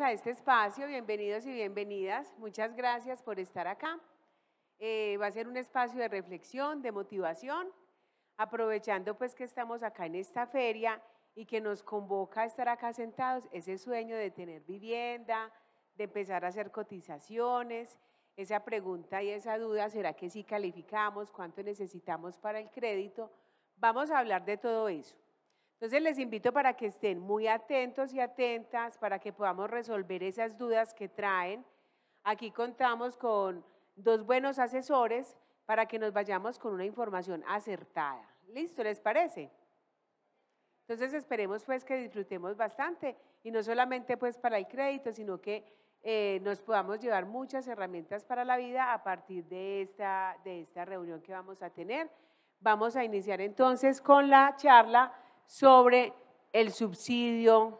a este espacio, bienvenidos y bienvenidas. Muchas gracias por estar acá. Eh, va a ser un espacio de reflexión, de motivación, aprovechando pues que estamos acá en esta feria y que nos convoca a estar acá sentados, ese sueño de tener vivienda, de empezar a hacer cotizaciones, esa pregunta y esa duda, ¿será que sí calificamos? ¿Cuánto necesitamos para el crédito? Vamos a hablar de todo eso. Entonces les invito para que estén muy atentos y atentas para que podamos resolver esas dudas que traen. Aquí contamos con dos buenos asesores para que nos vayamos con una información acertada. ¿Listo? ¿Les parece? Entonces esperemos pues que disfrutemos bastante y no solamente pues para el crédito, sino que eh, nos podamos llevar muchas herramientas para la vida a partir de esta, de esta reunión que vamos a tener. Vamos a iniciar entonces con la charla sobre el subsidio,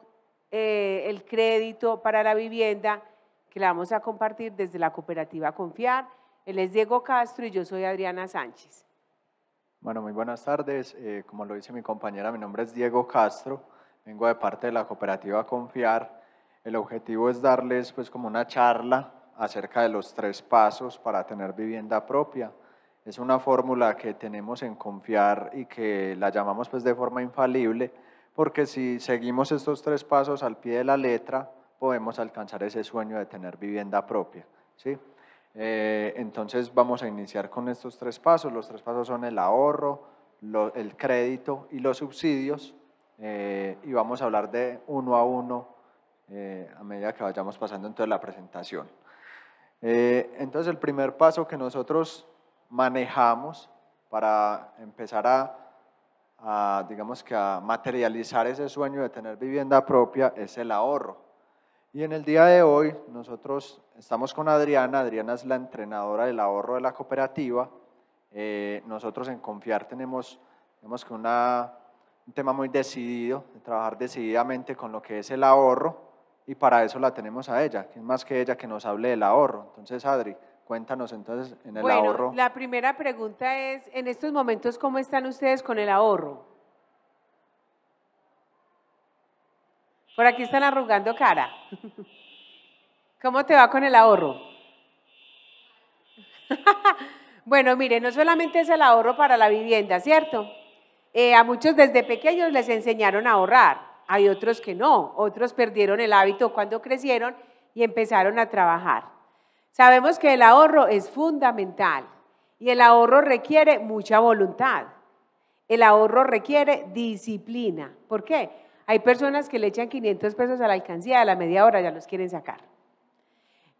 eh, el crédito para la vivienda, que la vamos a compartir desde la cooperativa Confiar. Él es Diego Castro y yo soy Adriana Sánchez. Bueno, muy buenas tardes. Eh, como lo dice mi compañera, mi nombre es Diego Castro. Vengo de parte de la cooperativa Confiar. El objetivo es darles pues como una charla acerca de los tres pasos para tener vivienda propia es una fórmula que tenemos en confiar y que la llamamos pues de forma infalible, porque si seguimos estos tres pasos al pie de la letra, podemos alcanzar ese sueño de tener vivienda propia. ¿sí? Eh, entonces vamos a iniciar con estos tres pasos. Los tres pasos son el ahorro, el crédito y los subsidios. Eh, y vamos a hablar de uno a uno eh, a medida que vayamos pasando en toda la presentación. entonces el primer paso que nosotros manejamos para empezar a, digamos que a materializar ese sueño de tener vivienda propia es el ahorro. Y en el día de hoy nosotros estamos con Adriana, Adriana es la entrenadora del ahorro de la cooperativa. Eh, nosotros en Confiar tenemos, tenemos que un tema muy decidido, de trabajar decididamente con lo que es el ahorro y para eso la tenemos a ella. que es más que ella que nos hable del ahorro? Entonces, Adri, Cuéntanos entonces en el ahorro. La primera pregunta es, en estos momentos, ¿cómo están ustedes con el ahorro? Por aquí están arrugando cara. ¿Cómo te va con el ahorro? bueno, mire, no solamente es el ahorro para la vivienda, ¿cierto? Eh, a muchos desde pequeños les enseñaron a ahorrar, hay otros que no, otros perdieron el hábito cuando crecieron y empezaron a trabajar. Sabemos que el ahorro es fundamental y el ahorro requiere mucha voluntad. El ahorro requiere disciplina. ¿Por qué? Hay personas que le echan 500 pesos a la alcancía, a la media hora ya los quieren sacar.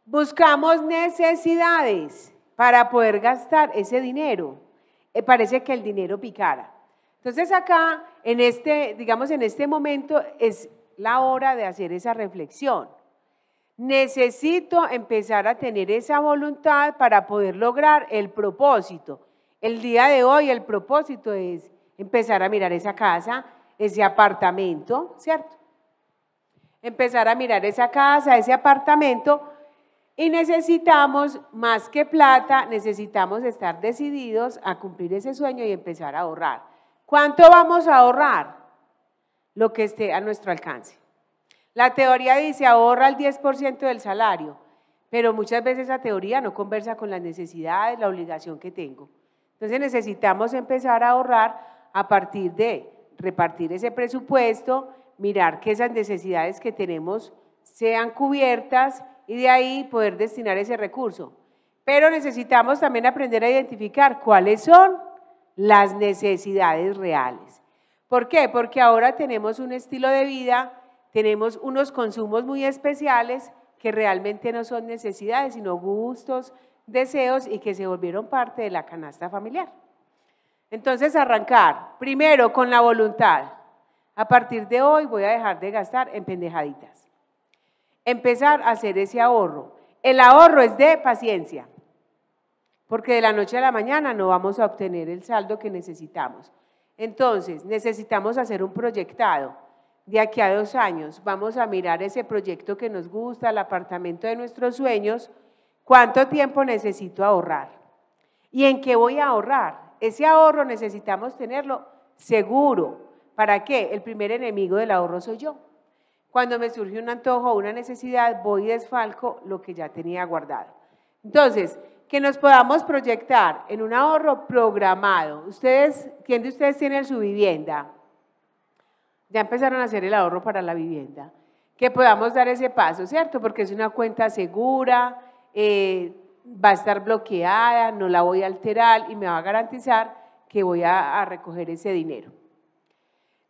Buscamos necesidades para poder gastar ese dinero. Eh, parece que el dinero picara. Entonces acá, en este, digamos, en este momento es la hora de hacer esa reflexión. Necesito empezar a tener esa voluntad para poder lograr el propósito. El día de hoy el propósito es empezar a mirar esa casa, ese apartamento, ¿cierto? Empezar a mirar esa casa, ese apartamento y necesitamos más que plata, necesitamos estar decididos a cumplir ese sueño y empezar a ahorrar. ¿Cuánto vamos a ahorrar? Lo que esté a nuestro alcance. La teoría dice ahorra el 10% del salario, pero muchas veces esa teoría no conversa con las necesidades, la obligación que tengo. Entonces necesitamos empezar a ahorrar a partir de repartir ese presupuesto, mirar que esas necesidades que tenemos sean cubiertas y de ahí poder destinar ese recurso. Pero necesitamos también aprender a identificar cuáles son las necesidades reales. ¿Por qué? Porque ahora tenemos un estilo de vida tenemos unos consumos muy especiales que realmente no son necesidades, sino gustos, deseos y que se volvieron parte de la canasta familiar. Entonces, arrancar primero con la voluntad. A partir de hoy voy a dejar de gastar en pendejaditas. Empezar a hacer ese ahorro. El ahorro es de paciencia, porque de la noche a la mañana no vamos a obtener el saldo que necesitamos. Entonces, necesitamos hacer un proyectado de aquí a dos años vamos a mirar ese proyecto que nos gusta, el apartamento de nuestros sueños, cuánto tiempo necesito ahorrar y en qué voy a ahorrar. Ese ahorro necesitamos tenerlo seguro. ¿Para qué? El primer enemigo del ahorro soy yo. Cuando me surge un antojo o una necesidad, voy y desfalco lo que ya tenía guardado. Entonces, que nos podamos proyectar en un ahorro programado. Ustedes, ¿quién de ustedes tiene su vivienda? ya empezaron a hacer el ahorro para la vivienda, que podamos dar ese paso, ¿cierto? Porque es una cuenta segura, eh, va a estar bloqueada, no la voy a alterar y me va a garantizar que voy a, recoger ese dinero.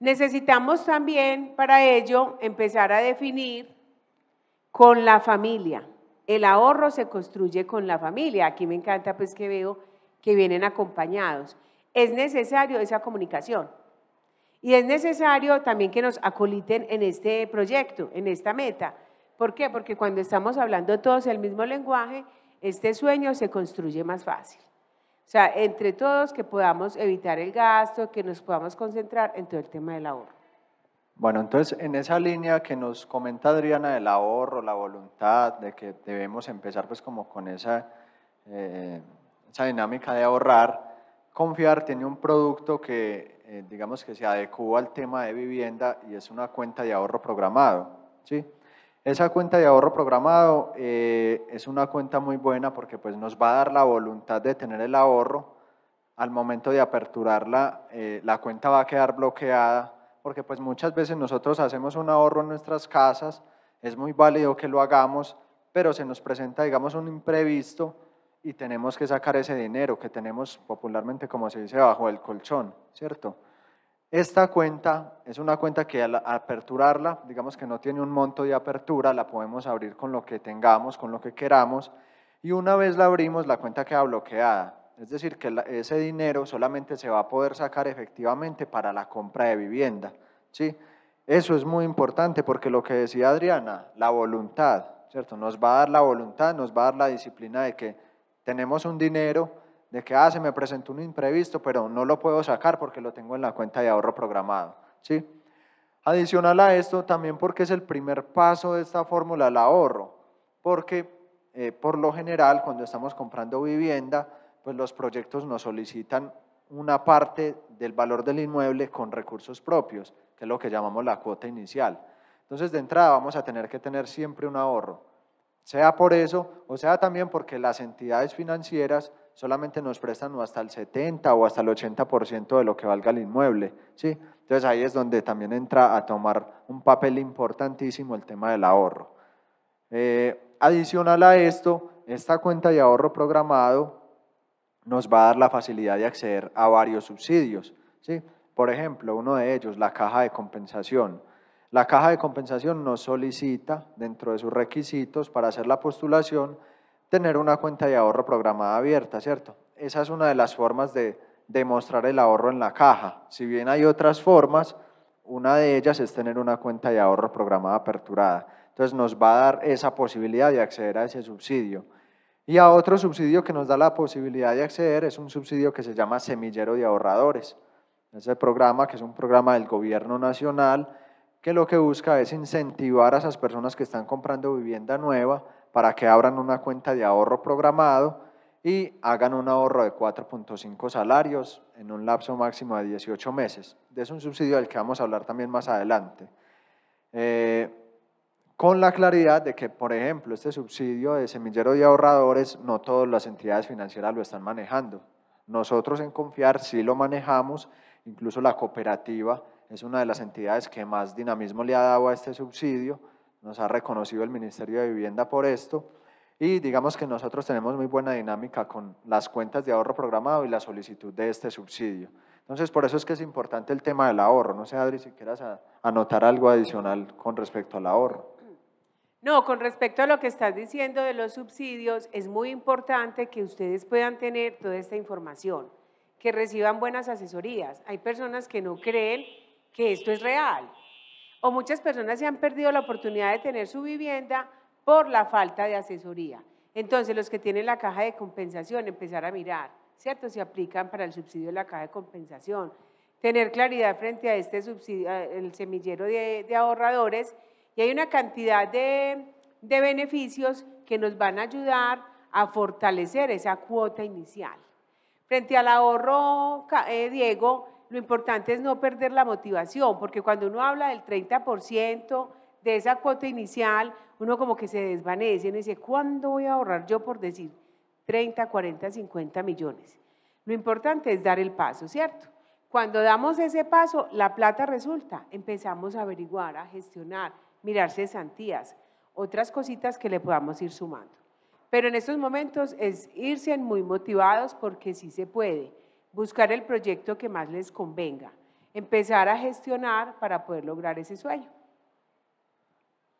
Necesitamos también para ello empezar a definir con la familia. El ahorro se construye con la familia. Aquí me encanta pues que veo que vienen acompañados. Es necesario esa comunicación. Y es necesario también que nos acoliten en este proyecto, en esta meta. ¿Por qué? Porque cuando estamos hablando todos el mismo lenguaje, este sueño se construye más fácil. O sea, entre todos que podamos evitar el gasto, que nos podamos concentrar en todo el tema del ahorro. Bueno, entonces en esa línea que nos comenta Adriana del ahorro, la voluntad de que debemos empezar pues como con esa, eh, esa dinámica de ahorrar, Confiar tiene un producto que eh, digamos que se adecuó al tema de vivienda y es una cuenta de ahorro programado. ¿sí? Esa cuenta de ahorro programado eh, es una cuenta muy buena porque pues, nos va a dar la voluntad de tener el ahorro. Al momento de aperturarla, eh, la cuenta va a quedar bloqueada porque pues, muchas veces nosotros hacemos un ahorro en nuestras casas, es muy válido que lo hagamos, pero se nos presenta digamos, un imprevisto y tenemos que sacar ese dinero que tenemos popularmente, como se dice, bajo el colchón, ¿cierto? Esta cuenta es una cuenta que al aperturarla, digamos que no tiene un monto de apertura, la podemos abrir con lo que tengamos, con lo que queramos, y una vez la abrimos, la cuenta queda bloqueada. Es decir, que ese dinero solamente se va a poder sacar efectivamente para la compra de vivienda, ¿sí? Eso es muy importante porque lo que decía Adriana, la voluntad, ¿cierto? Nos va a dar la voluntad, nos va a dar la disciplina de que tenemos un dinero de que, ah, se me presentó un imprevisto, pero no lo puedo sacar porque lo tengo en la cuenta de ahorro programado. Adicional a esto, también porque es el primer paso de esta fórmula, el ahorro, porque eh, por lo general cuando estamos comprando vivienda, pues los proyectos nos solicitan una parte del valor del inmueble con recursos propios, que es lo que llamamos la cuota inicial. Entonces, de entrada vamos a tener que tener siempre un ahorro sea por eso o sea también porque las entidades financieras solamente nos prestan hasta el 70 o hasta el 80% de lo que valga el inmueble. ¿sí? Entonces ahí es donde también entra a tomar un papel importantísimo el tema del ahorro. Eh, adicional a esto, esta cuenta de ahorro programado nos va a dar la facilidad de acceder a varios subsidios. Por ejemplo, uno de ellos, la caja de compensación. La caja de compensación nos solicita, dentro de sus requisitos para hacer la postulación, tener una cuenta de ahorro programada abierta, ¿cierto? Esa es una de las formas de demostrar el ahorro en la caja. Si bien hay otras formas, una de ellas es tener una cuenta de ahorro programada aperturada. Entonces nos va a dar esa posibilidad de acceder a ese subsidio. Y a otro subsidio que nos da la posibilidad de acceder es un subsidio que se llama Semillero de Ahorradores. Ese programa, que es un programa del gobierno nacional, que lo que busca es incentivar a esas personas que están comprando vivienda nueva para que abran una cuenta de ahorro programado y hagan un ahorro de 4.5 salarios en un lapso máximo de 18 meses. Es un subsidio del que vamos a hablar también más adelante. Eh, con la claridad de que, por ejemplo, este subsidio de semillero de ahorradores no todas las entidades financieras lo están manejando. Nosotros en Confiar sí lo manejamos, incluso la cooperativa es una de las entidades que más dinamismo le ha dado a este subsidio, nos ha reconocido el Ministerio de Vivienda por esto, y digamos que nosotros tenemos muy buena dinámica con las cuentas de ahorro programado y la solicitud de este subsidio. Entonces, por eso es que es importante el tema del ahorro. No sé, Adri, si quieras anotar algo adicional con respecto al ahorro. No, con respecto a lo que estás diciendo de los subsidios, es muy importante que ustedes puedan tener toda esta información, que reciban buenas asesorías. Hay personas que no creen que esto es real. O muchas personas se han perdido la oportunidad de tener su vivienda por la falta de asesoría. Entonces, los que tienen la caja de compensación, empezar a mirar, ¿cierto? Si aplican para el subsidio de la caja de compensación. Tener claridad frente a este subsidio, el semillero de, ahorradores. Y hay una cantidad de, beneficios que nos van a ayudar a fortalecer esa cuota inicial. Frente al ahorro, eh, Diego, lo importante es no perder la motivación, porque cuando uno habla del 30% de esa cuota inicial, uno como que se desvanece y dice, ¿cuándo voy a ahorrar yo por decir 30, 40, 50 millones? Lo importante es dar el paso, ¿cierto? Cuando damos ese paso, la plata resulta. Empezamos a averiguar, a gestionar, mirar cesantías, otras cositas que le podamos ir sumando. Pero en estos momentos es irse muy motivados porque sí se puede buscar el proyecto que más les convenga, empezar a gestionar para poder lograr ese sueño.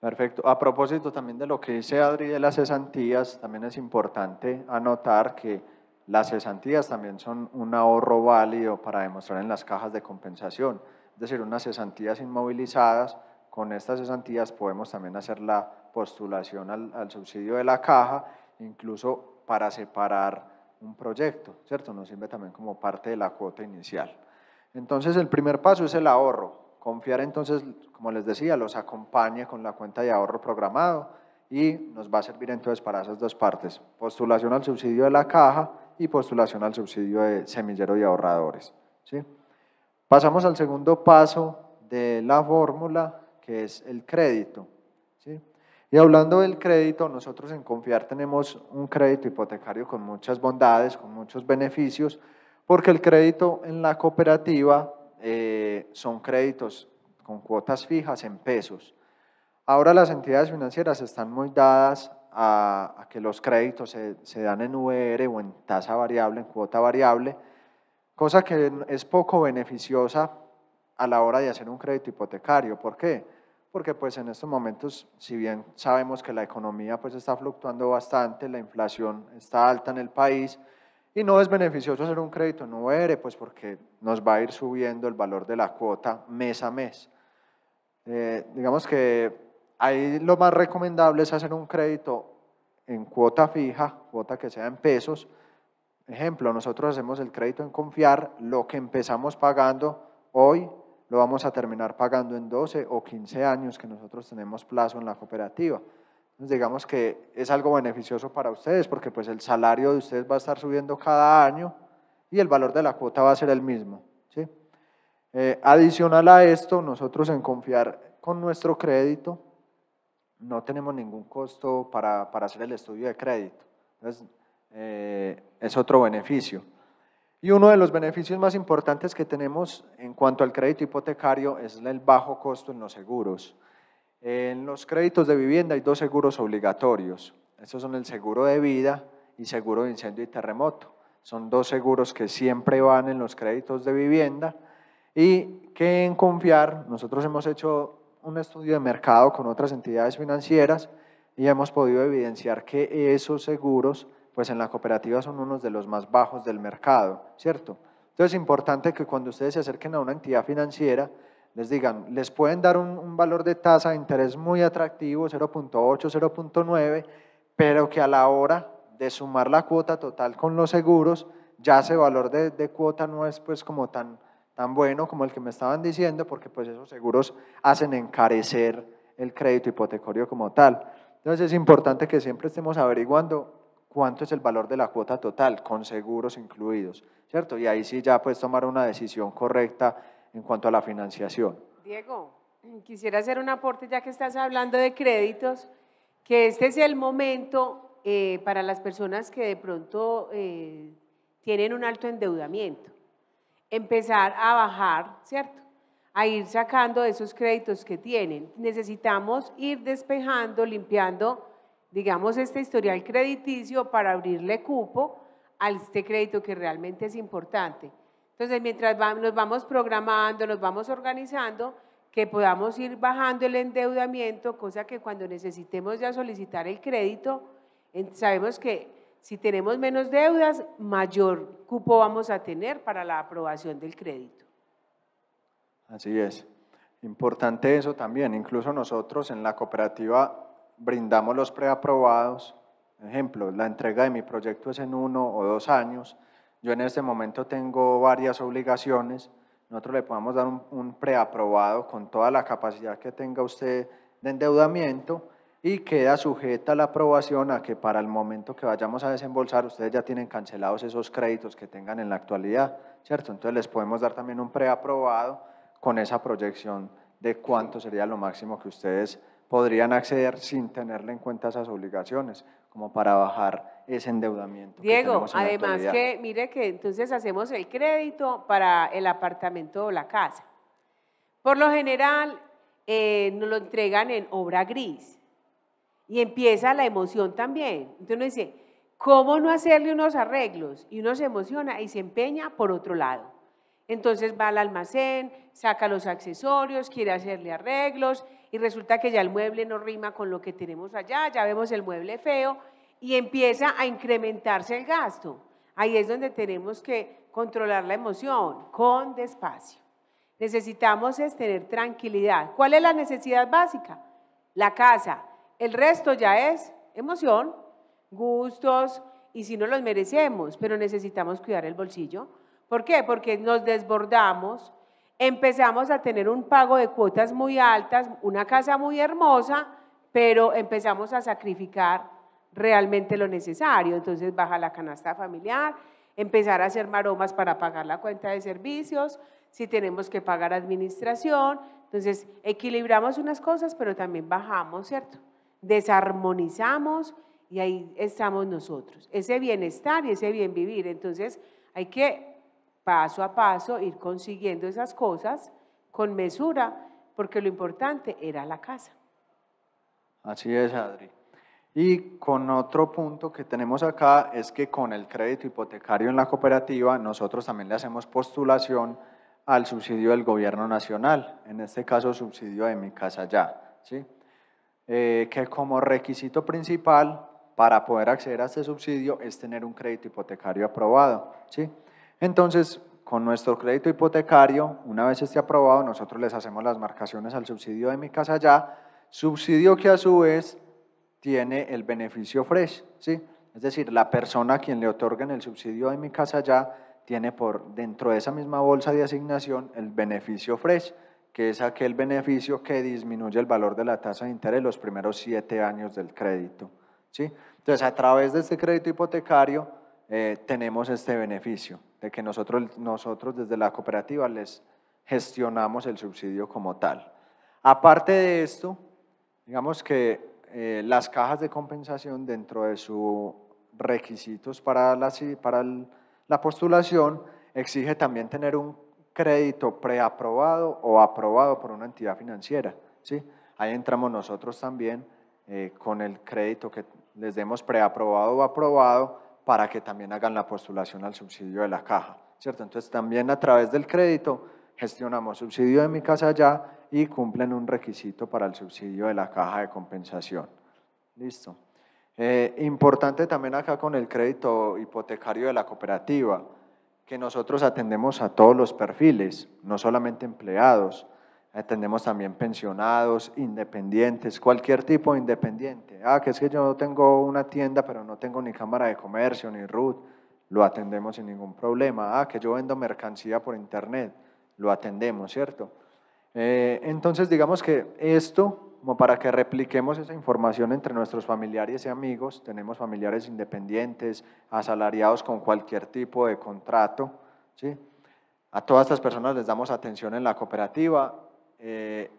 Perfecto. A propósito también de lo que dice Adri de las cesantías, también es importante anotar que las cesantías también son un ahorro válido para demostrar en las cajas de compensación. Es decir, unas cesantías inmovilizadas, con estas cesantías podemos también hacer la postulación al, subsidio de la caja, incluso para separar un proyecto, ¿cierto? Nos sirve también como parte de la cuota inicial. Entonces, el primer paso es el ahorro. Confiar entonces, como les decía, los acompaña con la cuenta de ahorro programado y nos va a servir entonces para esas dos partes, postulación al subsidio de la caja y postulación al subsidio de semillero de ahorradores. ¿sí? Pasamos al segundo paso de la fórmula, que es el crédito. Y hablando del crédito, nosotros en Confiar tenemos un crédito hipotecario con muchas bondades, con muchos beneficios, porque el crédito en la cooperativa eh, son créditos con cuotas fijas en pesos. Ahora las entidades financieras están muy dadas a, que los créditos se, se, dan en VR e o en tasa variable, en cuota variable, cosa que es poco beneficiosa a la hora de hacer un crédito hipotecario. ¿Por qué? porque pues en estos momentos, si bien sabemos que la economía pues está fluctuando bastante, la inflación está alta en el país y no es beneficioso hacer un crédito no UR, pues porque nos va a ir subiendo el valor de la cuota mes a mes. Eh, digamos que ahí lo más recomendable es hacer un crédito en cuota fija, cuota que sea en pesos. Ejemplo, nosotros hacemos el crédito en confiar, lo que empezamos pagando hoy lo vamos a terminar pagando en 12 o 15 años que nosotros tenemos plazo en la cooperativa. Entonces digamos que es algo beneficioso para ustedes porque pues el salario de ustedes va a estar subiendo cada año y el valor de la cuota va a ser el mismo. Eh, adicional a esto, nosotros en confiar con nuestro crédito no tenemos ningún costo para, hacer el estudio de crédito. Entonces eh, es otro beneficio. Y uno de los beneficios más importantes que tenemos en cuanto al crédito hipotecario es el bajo costo en los seguros. En los créditos de vivienda hay dos seguros obligatorios. Estos son el seguro de vida y seguro de incendio y terremoto. Son dos seguros que siempre van en los créditos de vivienda y que en confiar, nosotros hemos hecho un estudio de mercado con otras entidades financieras y hemos podido evidenciar que esos seguros pues en la cooperativa son unos de los más bajos del mercado, ¿cierto? Entonces es importante que cuando ustedes se acerquen a una entidad financiera, les digan, les pueden dar un, valor de tasa de interés muy atractivo, 0.8, 0.9, pero que a la hora de sumar la cuota total con los seguros, ya ese valor de, cuota no es pues como tan, tan bueno como el que me estaban diciendo, porque pues esos seguros hacen encarecer el crédito hipotecario como tal. Entonces es importante que siempre estemos averiguando cuánto es el valor de la cuota total, con seguros incluidos, ¿cierto? Y ahí sí ya puedes tomar una decisión correcta en cuanto a la financiación. Diego, quisiera hacer un aporte ya que estás hablando de créditos, que este es el momento eh, para las personas que de pronto eh, tienen un alto endeudamiento, empezar a bajar, ¿cierto? A ir sacando esos créditos que tienen. Necesitamos ir despejando, limpiando digamos, este historial crediticio para abrirle cupo a este crédito que realmente es importante. Entonces, mientras nos vamos programando, nos vamos organizando, que podamos ir bajando el endeudamiento, cosa que cuando necesitemos ya solicitar el crédito, sabemos que si tenemos menos deudas, mayor cupo vamos a tener para la aprobación del crédito. Así es. Importante eso también. Incluso nosotros en la cooperativa brindamos los preaprobados. Ejemplo, la entrega de mi proyecto es en uno o dos años. Yo en este momento tengo varias obligaciones. Nosotros le podemos dar un, preaprobado con toda la capacidad que tenga usted de endeudamiento y queda sujeta la aprobación a que para el momento que vayamos a desembolsar ustedes ya tienen cancelados esos créditos que tengan en la actualidad, ¿cierto? Entonces les podemos dar también un preaprobado con esa proyección de cuánto sería lo máximo que ustedes podrían acceder sin tenerle en cuenta esas obligaciones, como para bajar ese endeudamiento. Diego, además que mire que entonces hacemos el crédito para el apartamento o la casa. Por lo general eh, nos lo entregan en obra gris y empieza la emoción también. Entonces uno dice, ¿cómo no hacerle unos arreglos? Y uno se emociona y se empeña por otro lado. Entonces va al almacén, saca los accesorios, quiere hacerle arreglos y resulta que ya el mueble no rima con lo que tenemos allá, ya vemos el mueble feo y empieza a incrementarse el gasto. Ahí es donde tenemos que controlar la emoción, con despacio. Necesitamos es tener tranquilidad. ¿Cuál es la necesidad básica? La casa. El resto ya es emoción, gustos, y si no los merecemos, pero necesitamos cuidar el bolsillo. ¿Por qué? Porque nos desbordamos empezamos a tener un pago de cuotas muy altas, una casa muy hermosa, pero empezamos a sacrificar realmente lo necesario. Entonces baja la canasta familiar, empezar a hacer maromas para pagar la cuenta de servicios, si tenemos que pagar administración. Entonces equilibramos unas cosas, pero también bajamos, ¿cierto? Desarmonizamos y ahí estamos nosotros. Ese bienestar y ese bien vivir. Entonces hay que paso a paso ir consiguiendo esas cosas con mesura, porque lo importante era la casa. Así es, Adri. Y con otro punto que tenemos acá es que con el crédito hipotecario en la cooperativa nosotros también le hacemos postulación al subsidio del gobierno nacional, en este caso subsidio de mi casa ya, ¿sí? Eh, que como requisito principal para poder acceder a este subsidio es tener un crédito hipotecario aprobado. ¿sí? Entonces, con nuestro crédito hipotecario, una vez esté aprobado, nosotros les hacemos las marcaciones al subsidio de mi casa ya, subsidio que a su vez tiene el beneficio fresh, ¿sí? Es decir, la persona a quien le otorguen el subsidio de mi casa ya tiene por dentro de esa misma bolsa de asignación el beneficio fresh, que es aquel beneficio que disminuye el valor de la tasa de interés los primeros siete años del crédito. ¿sí? Entonces, a través de este crédito hipotecario eh, tenemos este beneficio de que nosotros, nosotros desde la cooperativa les gestionamos el subsidio como tal. Aparte de esto, digamos que eh, las cajas de compensación dentro de sus requisitos para, la, para la postulación exige también tener un crédito preaprobado o aprobado por una entidad financiera. ¿sí? Ahí entramos nosotros también eh, con el crédito que les demos preaprobado o aprobado para que también hagan la postulación al subsidio de la caja, ¿cierto? Entonces también a través del crédito gestionamos subsidio de mi casa ya y cumplen un requisito para el subsidio de la caja de compensación. Listo. Eh, importante también acá con el crédito hipotecario de la cooperativa, que nosotros atendemos a todos los perfiles, no solamente empleados, Atendemos también pensionados, independientes, cualquier tipo de independiente. Ah, que es que yo no tengo una tienda, pero no tengo ni cámara de comercio, ni RUT. Lo atendemos sin ningún problema. Ah, que yo vendo mercancía por internet. Lo atendemos, ¿cierto? Eh, entonces, digamos que esto, como para que repliquemos esa información entre nuestros familiares y amigos, tenemos familiares independientes, asalariados con cualquier tipo de contrato, ¿sí? A todas estas personas les damos atención en la cooperativa eh,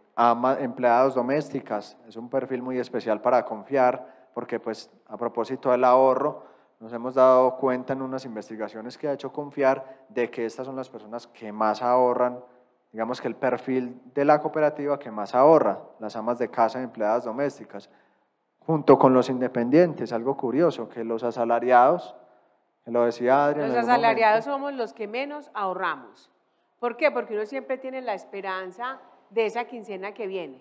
empleados domésticas, es un perfil muy especial para confiar, porque pues a propósito del ahorro, nos hemos dado cuenta en unas investigaciones que ha hecho confiar de que estas son las personas que más ahorran, digamos que el perfil de la cooperativa que más ahorra, las amas de casa, empleadas domésticas, junto con los independientes, algo curioso, que los asalariados, que lo decía Adrián. Los asalariados somos los que menos ahorramos. ¿Por qué? Porque uno siempre tiene la esperanza de esa quincena que viene.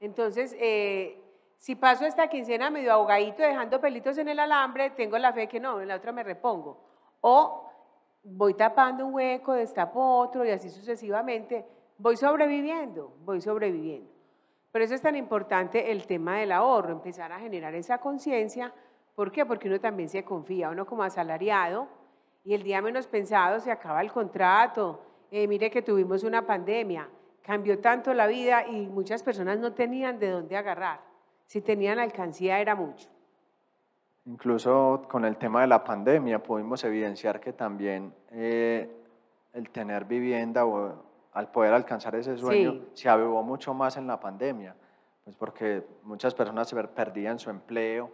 Entonces, eh, si paso esta quincena medio ahogadito, dejando pelitos en el alambre, tengo la fe que no, en la otra me repongo. O voy tapando un hueco, destapo otro y así sucesivamente. Voy sobreviviendo, voy sobreviviendo. Por eso es tan importante el tema del ahorro, empezar a generar esa conciencia. ¿Por qué? Porque uno también se confía, uno como asalariado, y el día menos pensado se acaba el contrato, eh, mire que tuvimos una pandemia, cambió tanto la vida y muchas personas no tenían de dónde agarrar. Si tenían alcancía era mucho. Incluso con el tema de la pandemia pudimos evidenciar que también eh, el tener vivienda o al poder alcanzar ese sueño se avivó mucho más en la pandemia, pues porque muchas personas se perdían su empleo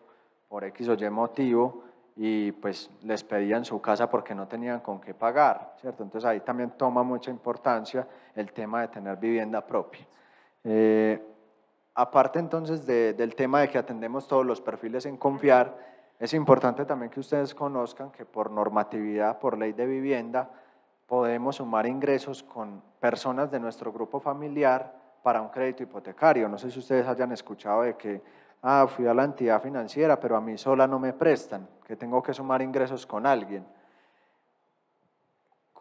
por X o Y motivo y pues les pedían su casa porque no tenían con qué pagar, ¿cierto? Entonces ahí también toma mucha importancia el tema de tener vivienda propia. Eh, aparte entonces del tema de que atendemos todos los perfiles en confiar, es importante también que ustedes conozcan que por normatividad, por ley de vivienda, podemos sumar ingresos con personas de nuestro grupo familiar para un crédito hipotecario. No sé si ustedes hayan escuchado de que ah, fui a la entidad financiera, pero a mí sola no me prestan, que tengo que sumar ingresos con alguien.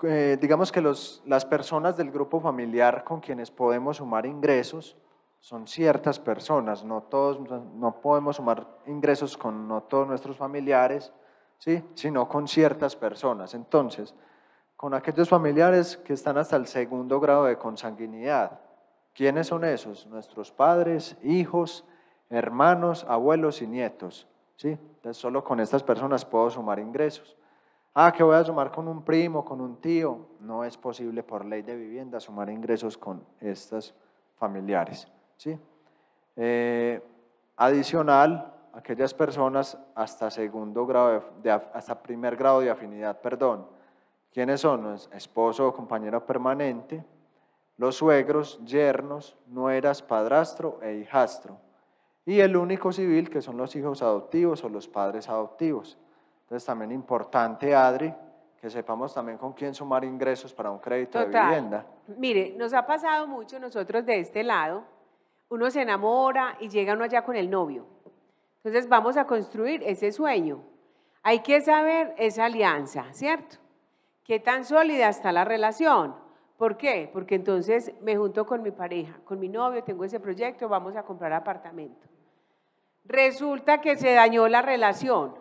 Eh, digamos que las personas del grupo familiar con quienes podemos sumar ingresos son ciertas personas, no todos, no podemos sumar ingresos con no todos nuestros familiares, ¿sí? sino con ciertas personas. Entonces, con aquellos familiares que están hasta el segundo grado de consanguinidad. ¿Quiénes son esos? Nuestros padres, hijos, hermanos, abuelos y nietos. ¿sí? Entonces solo con estas personas puedo sumar ingresos. Ah, que voy a sumar con un primo, con un tío. No es posible por ley de vivienda sumar ingresos con estas familiares. ¿sí? Eh, adicional, aquellas personas hasta segundo grado, de, hasta primer grado de afinidad, perdón. ¿Quiénes son? Esposo o compañero permanente, los suegros, yernos, nueras, padrastro e hijastro y el único civil que son los hijos adoptivos o los padres adoptivos. Entonces también importante, Adri, que sepamos también con quién sumar ingresos para un crédito de vivienda. Mire, nos ha pasado mucho nosotros de este lado, uno se enamora y llega uno allá con el novio. Entonces vamos a construir ese sueño. Hay que saber esa alianza, ¿cierto? ¿Qué tan sólida está la relación? ¿Por qué? Porque entonces me junto con mi pareja, con mi novio, tengo ese proyecto, vamos a comprar apartamento. Resulta que se dañó la relación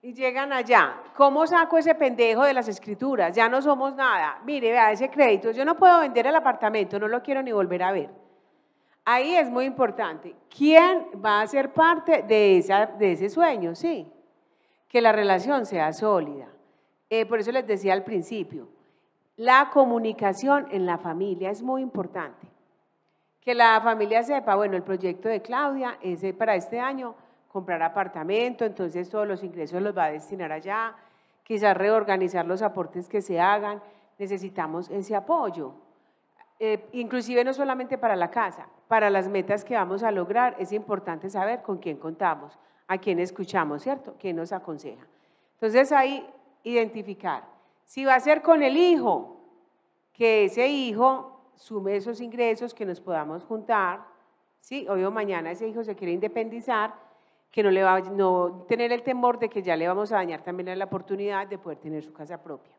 y llegan allá. ¿Cómo saco ese pendejo de las escrituras? Ya no somos nada. Mire, vea ese crédito. Yo no puedo vender el apartamento, no lo quiero ni volver a ver. Ahí es muy importante. ¿Quién va a ser parte de, de ese sueño? Sí. Que la relación sea sólida. Eh, por eso les decía al principio, la comunicación en la familia es muy importante que la familia sepa, bueno, el proyecto de Claudia es eh, para este año comprar apartamento, entonces todos los ingresos los va a destinar allá, quizás reorganizar los aportes que se hagan, necesitamos ese apoyo. Eh, inclusive no solamente para la casa, para las metas que vamos a lograr es importante saber con quién contamos, a quién escuchamos, ¿cierto? ¿Quién nos aconseja? Entonces ahí identificar. Si va a ser con el hijo, que ese hijo sume esos ingresos, que nos podamos juntar, ¿sí? Hoy o mañana ese hijo se quiere independizar, que no le va no tener el temor de que ya le vamos a dañar también la oportunidad de poder tener su casa propia.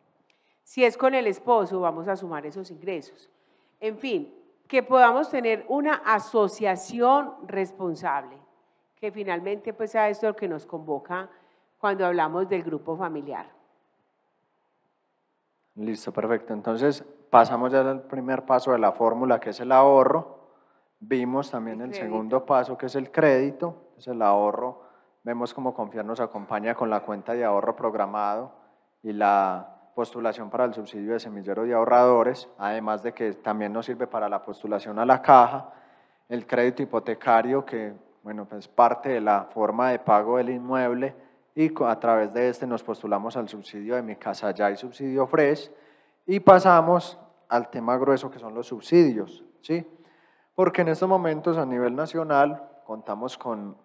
Si es con el esposo, vamos a sumar esos ingresos. En fin, que podamos tener una asociación responsable, que finalmente pues sea esto lo que nos convoca cuando hablamos del grupo familiar. Listo, perfecto. Entonces, pasamos ya al primer paso de la fórmula, que es el ahorro. Vimos también el, segundo paso, que es el crédito, es el ahorro. Vemos cómo Confiar nos acompaña con la cuenta de ahorro programado y la postulación para el subsidio de semillero de ahorradores, además de que también nos sirve para la postulación a la caja, el crédito hipotecario, que bueno, pues parte de la forma de pago del inmueble y a través de este nos postulamos al subsidio de Mi Casa Ya y subsidio Fresh y pasamos al tema grueso que son los subsidios, ¿sí? Porque en estos momentos a nivel nacional contamos con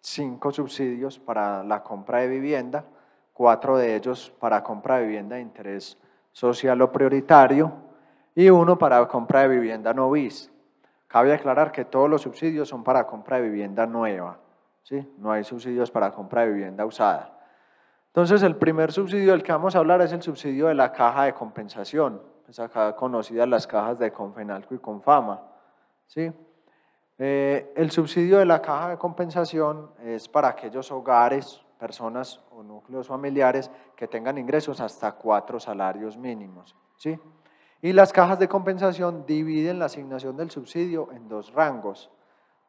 cinco subsidios para la compra de vivienda, cuatro de ellos para compra de vivienda de interés social o prioritario y uno para compra de vivienda no bis. Cabe aclarar que todos los subsidios son para compra de vivienda nueva, ¿sí? no hay subsidios para compra de vivienda usada. Entonces el primer subsidio del que vamos a hablar es el subsidio de la caja de compensación, pues acá conocidas las cajas de Confenalco y Confama. ¿sí? Eh, el subsidio de la caja de compensación es para aquellos hogares, personas o núcleos familiares que tengan ingresos hasta cuatro salarios mínimos. Y las cajas de compensación dividen la asignación del subsidio en dos rangos.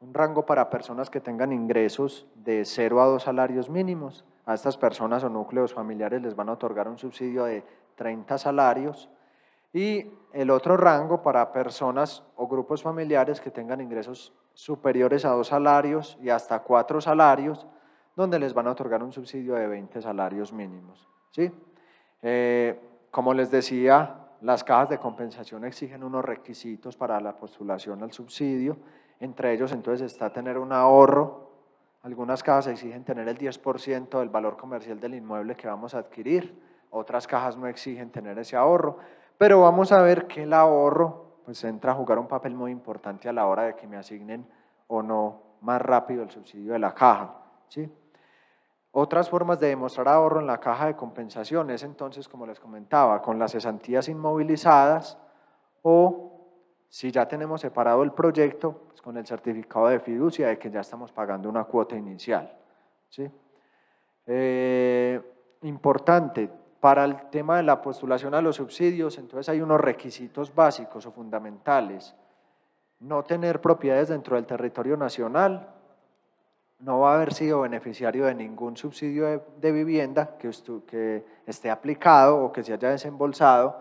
Un rango para personas que tengan ingresos de 0 a 2 salarios mínimos. A estas personas o núcleos familiares les van a otorgar un subsidio de 30 salarios y el otro rango para personas o grupos familiares que tengan ingresos superiores a dos salarios y hasta cuatro salarios, donde les van a otorgar un subsidio de 20 salarios mínimos. Eh, como les decía, las cajas de compensación exigen unos requisitos para la postulación al subsidio, entre ellos entonces está tener un ahorro, algunas cajas exigen tener el 10% del valor comercial del inmueble que vamos a adquirir, otras cajas no exigen tener ese ahorro, pero vamos a ver que el ahorro pues entra a jugar un papel muy importante a la hora de que me asignen o no más rápido el subsidio de la caja. Otras formas de demostrar ahorro en la caja de compensación es entonces, como les comentaba, con las cesantías inmovilizadas o si ya tenemos separado el proyecto, pues, con el certificado de fiducia de que ya estamos pagando una cuota inicial. ¿sí? Eh, importante, para el tema de la postulación a los subsidios, entonces hay unos requisitos básicos o fundamentales. No tener propiedades dentro del territorio nacional, no va a haber sido beneficiario de ningún subsidio de, vivienda que, esté aplicado o que se haya desembolsado.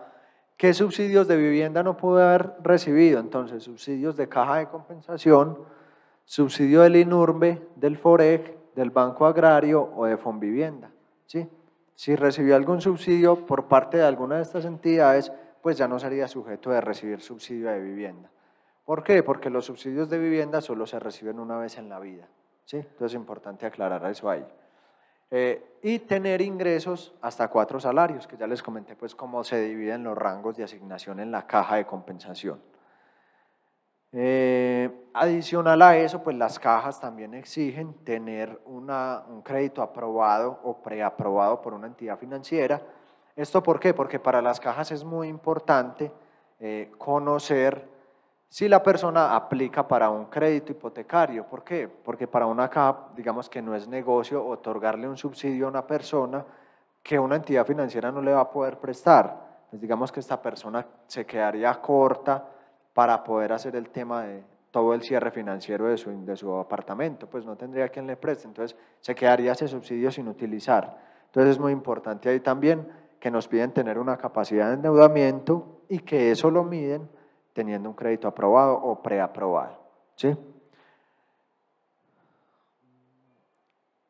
¿Qué subsidios de vivienda no pudo haber recibido? Entonces, subsidios de caja de compensación, subsidio del INURBE, del FOREC, del Banco Agrario o de Fonvivienda. ¿sí? Si recibió algún subsidio por parte de alguna de estas entidades, pues ya no sería sujeto de recibir subsidio de vivienda. ¿Por qué? Porque los subsidios de vivienda solo se reciben una vez en la vida. Entonces es importante aclarar eso ahí. Eh, y tener ingresos hasta cuatro salarios, que ya les comenté pues cómo se dividen los rangos de asignación en la caja de compensación. Eh, adicional a eso, pues las cajas también exigen tener un crédito aprobado o preaprobado por una entidad financiera. ¿Esto por qué? Porque para las cajas es muy importante eh, conocer si la persona aplica para un crédito hipotecario. ¿Por qué? Porque para una caja, digamos que no es negocio otorgarle un subsidio a una persona que una entidad financiera no le va a poder prestar. Pues digamos que esta persona se quedaría corta para poder hacer el tema de todo el cierre financiero de su, de su apartamento, pues no tendría quien le preste, entonces se quedaría ese subsidio sin utilizar. Entonces es muy importante ahí también que nos piden tener una capacidad de endeudamiento y que eso lo miden teniendo un crédito aprobado o preaprobado. ¿sí?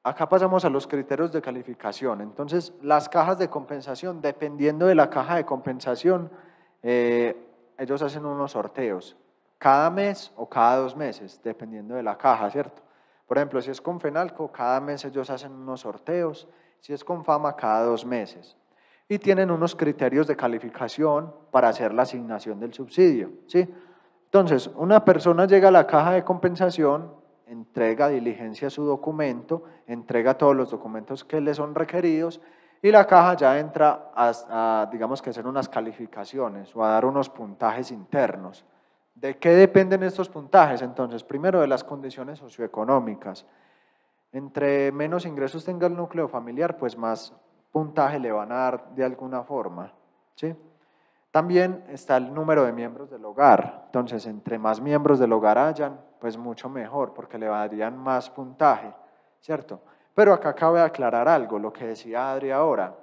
Acá pasamos a los criterios de calificación. Entonces, las cajas de compensación, dependiendo de la caja de compensación, eh, ellos hacen unos sorteos cada mes o cada dos meses, dependiendo de la caja, ¿cierto? Por ejemplo, si es con Fenalco, cada mes ellos hacen unos sorteos, si es con Fama, cada dos meses. Y tienen unos criterios de calificación para hacer la asignación del subsidio, ¿sí? Entonces, una persona llega a la caja de compensación, entrega diligencia su documento, entrega todos los documentos que le son requeridos y la caja ya entra a, digamos que hacer unas calificaciones o a dar unos puntajes internos. ¿De qué dependen estos puntajes? Entonces, primero de las condiciones socioeconómicas. Entre menos ingresos tenga el núcleo familiar, pues más puntaje le van a dar de alguna forma. ¿sí? También está el número de miembros del hogar. Entonces, entre más miembros del hogar hayan, pues mucho mejor, porque le darían más puntaje, ¿cierto? Pero acá de aclarar algo, lo que decía Adri ahora.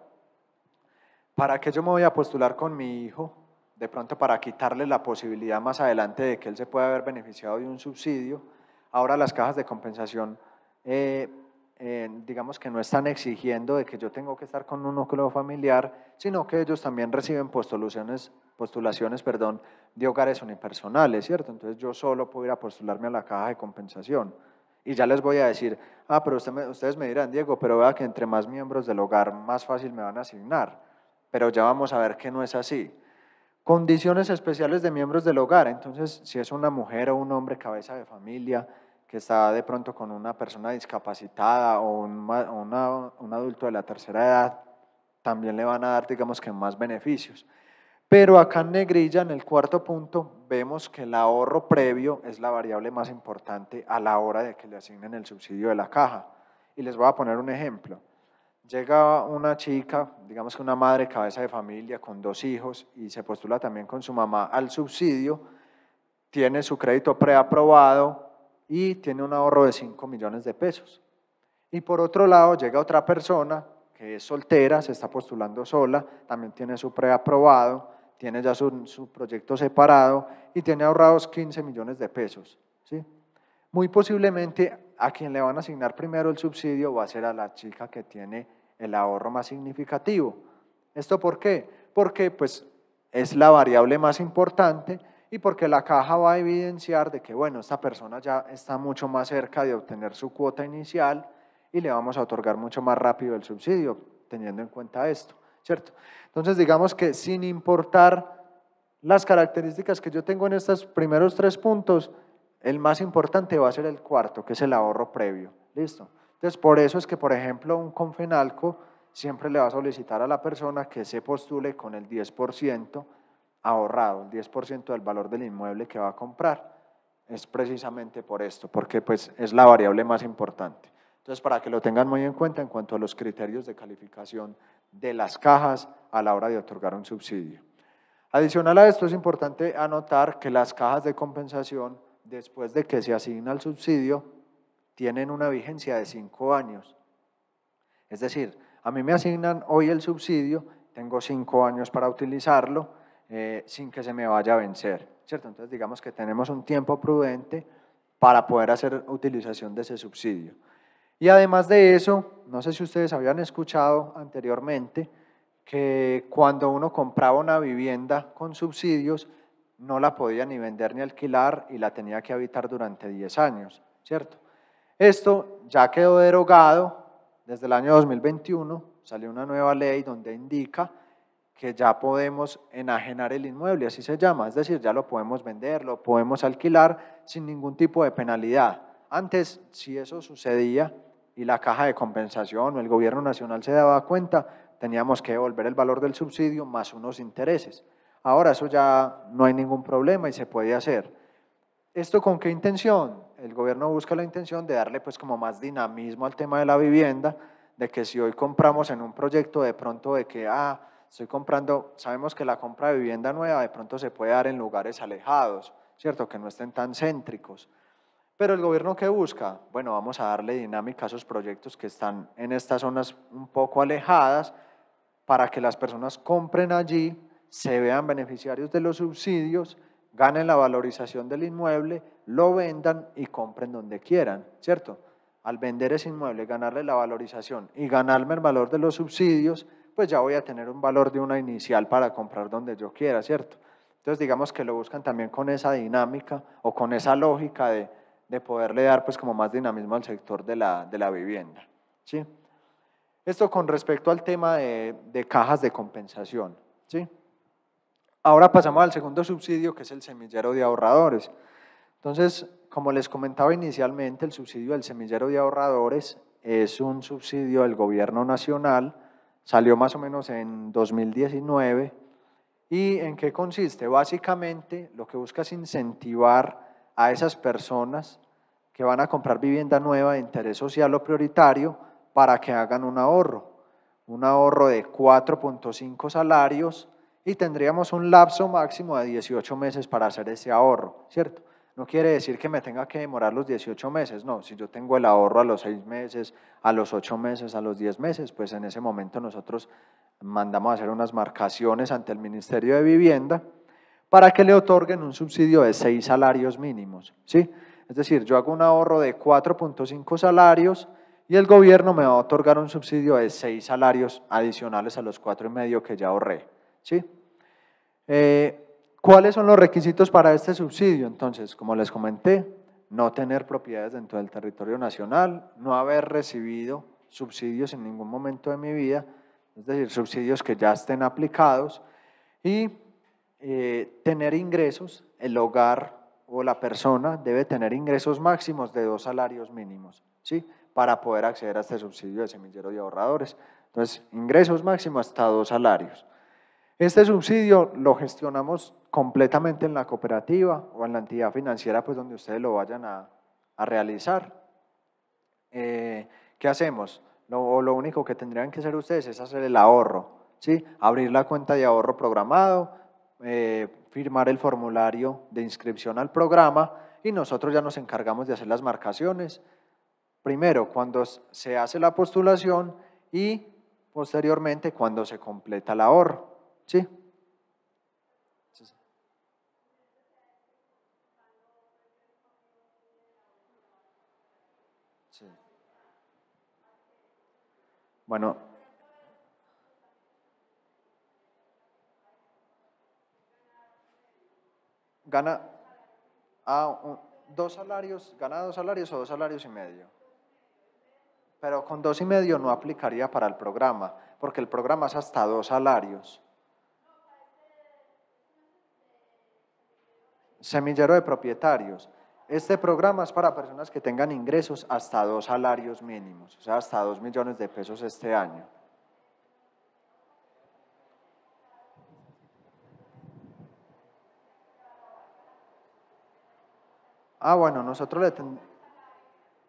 ¿Para qué yo me voy a postular con mi hijo? De pronto para quitarle la posibilidad más adelante de que él se pueda haber beneficiado de un subsidio. Ahora las cajas de compensación, eh, eh, digamos que no están exigiendo de que yo tengo que estar con un núcleo familiar, sino que ellos también reciben postulaciones, postulaciones perdón, de hogares unipersonales, ¿cierto? Entonces yo solo puedo ir a postularme a la caja de compensación. Y ya les voy a decir, ah, pero ustedes me dirán, Diego, pero vea que entre más miembros del hogar, más fácil me van a asignar. Pero ya vamos a ver que no es así. Condiciones especiales de miembros del hogar. Entonces, si es una mujer o un hombre cabeza de familia que está de pronto con una persona discapacitada o un, un adulto de la tercera edad, también le van a dar, digamos que, más beneficios. Pero acá en negrilla, en el cuarto punto, vemos que el ahorro previo es la variable más importante a la hora de que le asignen el subsidio de la caja. Y les voy a poner un ejemplo. Llega una chica, digamos que una madre cabeza de familia con dos hijos y se postula también con su mamá al subsidio, tiene su crédito preaprobado y tiene un ahorro de 5 millones de pesos. Y por otro lado llega otra persona que es soltera, se está postulando sola, también tiene su preaprobado, tiene ya su, proyecto separado y tiene ahorrados 15 millones de pesos. ¿sí? Muy posiblemente a quien le van a asignar primero el subsidio va a ser a la chica que tiene el ahorro más significativo. ¿Esto por qué? Porque pues, es la variable más importante y porque la caja va a evidenciar de que, bueno, esta persona ya está mucho más cerca de obtener su cuota inicial y le vamos a otorgar mucho más rápido el subsidio, teniendo en cuenta esto. ¿cierto? Entonces, digamos que sin importar las características que yo tengo en estos primeros tres puntos, el más importante va a ser el cuarto, que es el ahorro previo. ¿Listo? Entonces, por eso es que, por ejemplo, un Confenalco siempre le va a solicitar a la persona que se postule con el 10% ahorrado, el 10% del valor del inmueble que va a comprar. Es precisamente por esto, porque pues, es la variable más importante. Entonces, para que lo tengan muy en cuenta en cuanto a los criterios de calificación de las cajas a la hora de otorgar un subsidio. Adicional a esto es importante anotar que las cajas de compensación, después de que se asigna el subsidio, tienen una vigencia de cinco años. Es decir, a mí me asignan hoy el subsidio, tengo cinco años para utilizarlo eh, sin que se me vaya a vencer, ¿cierto? Entonces digamos que tenemos un tiempo prudente para poder hacer utilización de ese subsidio. Y además de eso, no sé si ustedes habían escuchado anteriormente que cuando uno compraba una vivienda con subsidios, no la podía ni vender ni alquilar y la tenía que habitar durante 10 años, ¿cierto? Esto ya quedó derogado desde el año 2021, salió una nueva ley donde indica que ya podemos enajenar el inmueble, así se llama, es decir, ya lo podemos vender, lo podemos alquilar sin ningún tipo de penalidad. Antes, si eso sucedía, y la caja de compensación o el gobierno nacional se daba cuenta, teníamos que devolver el valor del subsidio más unos intereses. Ahora eso ya no hay ningún problema y se puede hacer. ¿Esto con qué intención? El gobierno busca la intención de darle pues como más dinamismo al tema de la vivienda, de que si hoy compramos en un proyecto de pronto de que, ah, estoy comprando, sabemos que la compra de vivienda nueva de pronto se puede dar en lugares alejados, ¿cierto? Que no estén tan céntricos. Pero el gobierno que busca, bueno, vamos a darle dinámica a esos proyectos que están en estas zonas un poco alejadas para que las personas compren allí, se vean beneficiarios de los subsidios, ganen la valorización del inmueble, lo vendan y compren donde quieran, ¿cierto? Al vender ese inmueble, ganarle la valorización y ganarme el valor de los subsidios, pues ya voy a tener un valor de una inicial para comprar donde yo quiera, ¿cierto? Entonces digamos que lo buscan también con esa dinámica o con esa lógica de de poderle dar pues como más dinamismo al sector de la, vivienda. ¿sí? Esto con respecto al tema de, cajas de compensación. ¿sí? Ahora pasamos al segundo subsidio que es el semillero de ahorradores. Entonces, como les comentaba inicialmente, el subsidio del semillero de ahorradores es un subsidio del gobierno nacional, salió más o menos en 2019. ¿Y en qué consiste? Básicamente lo que busca es incentivar a esas personas que van a comprar vivienda nueva de interés social o prioritario para que hagan un ahorro, un ahorro de 4.5 salarios y tendríamos un lapso máximo de 18 meses para hacer ese ahorro, ¿cierto? No quiere decir que me tenga que demorar los 18 meses, no, si yo tengo el ahorro a los 6 meses, a los 8 meses, a los 10 meses, pues en ese momento nosotros mandamos a hacer unas marcaciones ante el Ministerio de Vivienda para que le otorguen un subsidio de 6 salarios mínimos, ¿sí? Es decir, yo hago un ahorro de 4.5 salarios y el gobierno me va a otorgar un subsidio de 6 salarios adicionales a los 4.5 que ya ahorré. ¿sí? Eh, ¿Cuáles son los requisitos para este subsidio? Entonces, como les comenté, no tener propiedades dentro del territorio nacional, no haber recibido subsidios en ningún momento de mi vida, es decir, subsidios que ya estén aplicados, y eh, tener ingresos, el hogar o la persona debe tener ingresos máximos de dos salarios mínimos, ¿sí? Para poder acceder a este subsidio de semillero de ahorradores. Entonces, ingresos máximos hasta dos salarios. Este subsidio lo gestionamos completamente en la cooperativa o en la entidad financiera, pues donde ustedes lo vayan a, realizar. Eh, ¿Qué hacemos? Lo, lo único que tendrían que hacer ustedes es hacer el ahorro, ¿sí? Abrir la cuenta de ahorro programado, eh, firmar el formulario de inscripción al programa y nosotros ya nos encargamos de hacer las marcaciones. Primero, cuando se hace la postulación y posteriormente cuando se completa la OR. Sí. Bueno, gana a dos salarios, gana dos salarios o dos salarios y medio. Pero con dos y medio no aplicaría para el programa, porque el programa es hasta dos salarios. Semillero de propietarios. Este programa es para personas que tengan ingresos hasta dos salarios mínimos, o sea, hasta dos millones de pesos este año. Ah, bueno, nosotros le,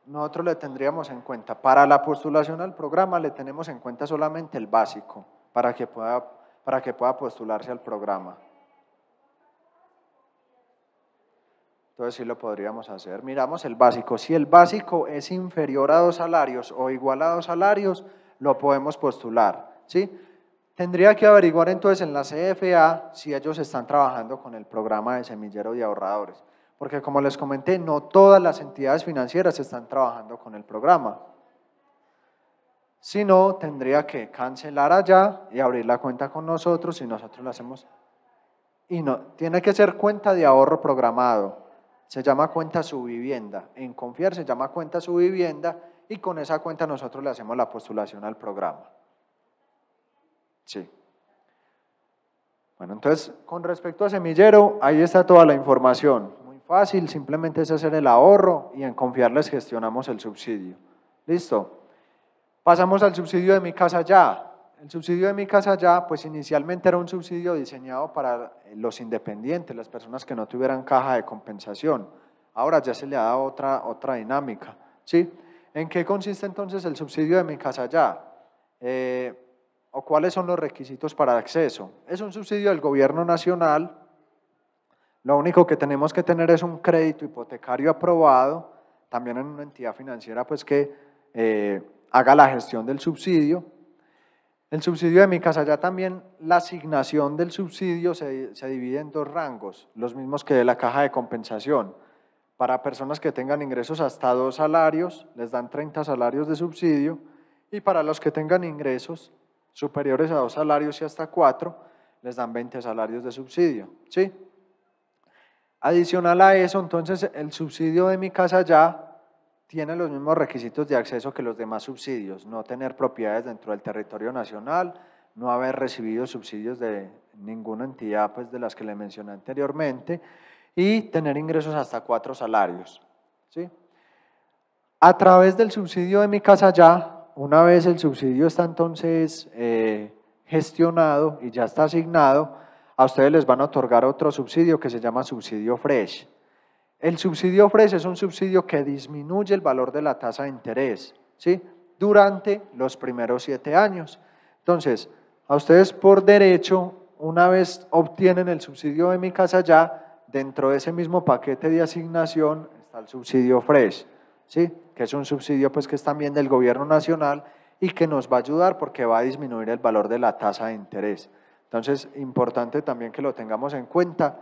nosotros le tendríamos en cuenta, para la postulación al programa le tenemos en cuenta solamente el básico, para que pueda, para que pueda postularse al programa. Entonces sí lo podríamos hacer. Miramos el básico. Si el básico es inferior a dos salarios o igual a dos salarios, lo podemos postular. ¿sí? Tendría que averiguar entonces en la CFA si ellos están trabajando con el programa de semillero y ahorradores porque como les comenté, no todas las entidades financieras están trabajando con el programa. Si no, tendría que cancelar allá y abrir la cuenta con nosotros y nosotros la hacemos. Y no, tiene que ser cuenta de ahorro programado. Se llama cuenta su vivienda. En confiar se llama cuenta su vivienda y con esa cuenta nosotros le hacemos la postulación al programa. Sí. Bueno, entonces, con respecto a semillero, ahí está toda la información fácil, simplemente es hacer el ahorro y en confiarles gestionamos el subsidio. Listo. Pasamos al subsidio de mi casa ya. El subsidio de mi casa ya, pues inicialmente era un subsidio diseñado para los independientes, las personas que no tuvieran caja de compensación. Ahora ya se le ha dado otra, otra dinámica. ¿sí? ¿En qué consiste entonces el subsidio de mi casa ya? Eh, ¿O cuáles son los requisitos para acceso? Es un subsidio del gobierno nacional lo único que tenemos que tener es un crédito hipotecario aprobado, también en una entidad financiera pues que eh, haga la gestión del subsidio. El subsidio de mi casa ya también, la asignación del subsidio se, se divide en dos rangos, los mismos que de la caja de compensación. Para personas que tengan ingresos hasta dos salarios, les dan 30 salarios de subsidio, y para los que tengan ingresos superiores a dos salarios y hasta cuatro, les dan 20 salarios de subsidio. ¿sí? Adicional a eso, entonces el subsidio de mi casa ya tiene los mismos requisitos de acceso que los demás subsidios, no tener propiedades dentro del territorio nacional, no haber recibido subsidios de ninguna entidad pues, de las que le mencioné anteriormente y tener ingresos hasta cuatro salarios. ¿sí? A través del subsidio de mi casa ya, una vez el subsidio está entonces eh, gestionado y ya está asignado, a ustedes les van a otorgar otro subsidio que se llama subsidio fresh. El subsidio fresh es un subsidio que disminuye el valor de la tasa de interés ¿sí? durante los primeros siete años. Entonces, a ustedes por derecho, una vez obtienen el subsidio de mi casa ya, dentro de ese mismo paquete de asignación está el subsidio fresh, ¿sí? que es un subsidio pues, que es también del gobierno nacional y que nos va a ayudar porque va a disminuir el valor de la tasa de interés. Entonces, importante también que lo tengamos en cuenta